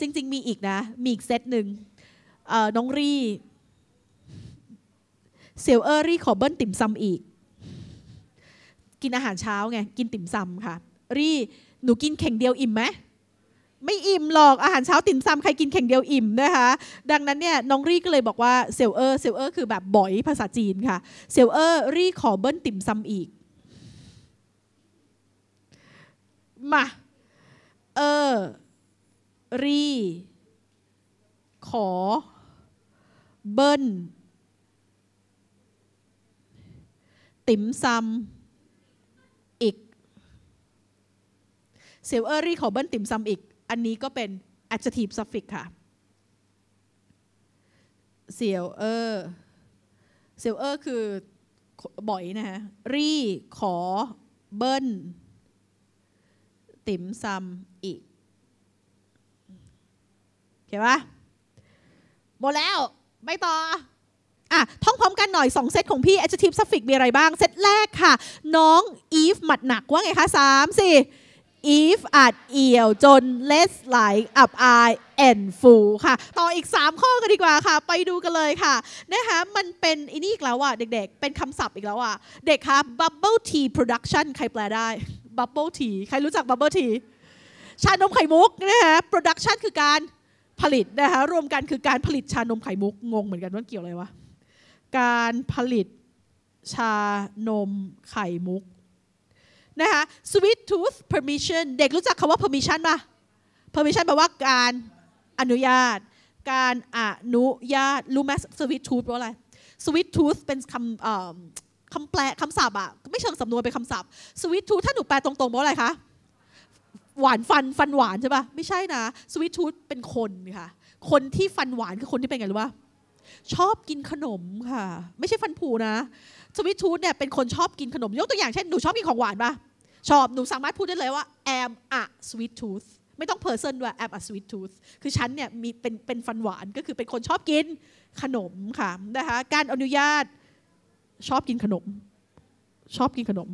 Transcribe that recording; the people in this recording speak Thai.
จริงๆมีอีกนะมีอีกเซตหนึ่งน้องรีเซลเออรี่ขอเบิ้ลติ่มซำอีก กินอาหารเช้าไงกินติ่มซำค่ะ รี่หนูกินเข่งเดียวอิ่มไหมไม่อิ่มหรอกอาหารเช้าติ่มซำใครกินเข่งเดียวอิ่มนะคะดังนั้นเนี่ยน้องรี่ก็เลยบอกว่าเซลเออร์เซลเออร์ คือแบบบ่อยภาษาจีนค่ะเซลเออร์รี่ขอเบิ้ลติ่มซำอีกมารี ขอ เบิ้ล ติ๋มซำอีก เซลเออรี่ ขอ เบิ้ล ติ๋มซำอีก อันนี้ก็เป็น adjective suffix ค่ะ เซลเออเซลเออคือ บ่อย นะฮะ รี่ขอ เบิ้ล ติ๋มซำอีกเขียนว่าหมดแล้วไปต่ออ่ะท่องพร้อมกันหน่อย2เซตของพี่ adjective suffix มีอะไรบ้าง เซตแรกค่ะ น้อง if หมัดหนักว่าไงคะ สามสี่ if อาจเอี่ยว จน less like up I and full ค่ะ ต่ออีก 3 ข้อกันดีกว่าค่ะ ไปดูกันเลยค่ะนะคะมันเป็นอีนี่อีกแล้วอ่ะ เด็กๆ เป็นคำศัพท์อีกแล้วอ่ะ เด็กคะ bubble tea production ใครแปลได้ bubble tea ใครรู้จัก bubble tea ชานมไข่มุกนะฮะ production คือการผลิตนะคะรวมกันคือการผลิตชานมไข่มุกงงเหมือนกันว่าเกี่ยวอะไรวะการผลิตชานมไข่มุกนะคะ sweet tooth permission เด็กรู้จักคำว่า permission ป่ะ permission แปลว่าการอนุญาต การอนุญาตรู้ไหม sweet tooth แปลว่าอะไร sweet tooth เป็นคำคำแปลคำศัพท์อะไม่เชิงสำนวนเป็นคำศัพท์ sweet tooth ถ้าหนูแปลตรงๆแปลว่าอะไรคะหวานฟันฟันหวานใช่ปะไม่ใช่นะสวิตทูธเป็นคนค่ะคนที่ฟันหวานคือคนที่เป็นไงรู้ปะชอบกินขนมค่ะไม่ใช่ฟันผูนะสวิตทูธเนี่ยเป็นคนชอบกินขนมยกตัวอย่างเช่นหนูชอบกินของหวานปะชอบหนูสามารถพูดได้เลยว่า am a sweet tooth ไม่ต้องเพอร์เซนด้วย am a sweet tooth คือฉันเนี่ยมีเป็นเป็นฟันหวานก็คือเป็นคนชอบกินขนมค่ะนะคะการอนุญาตชอบกินขนม ชอบกินขนม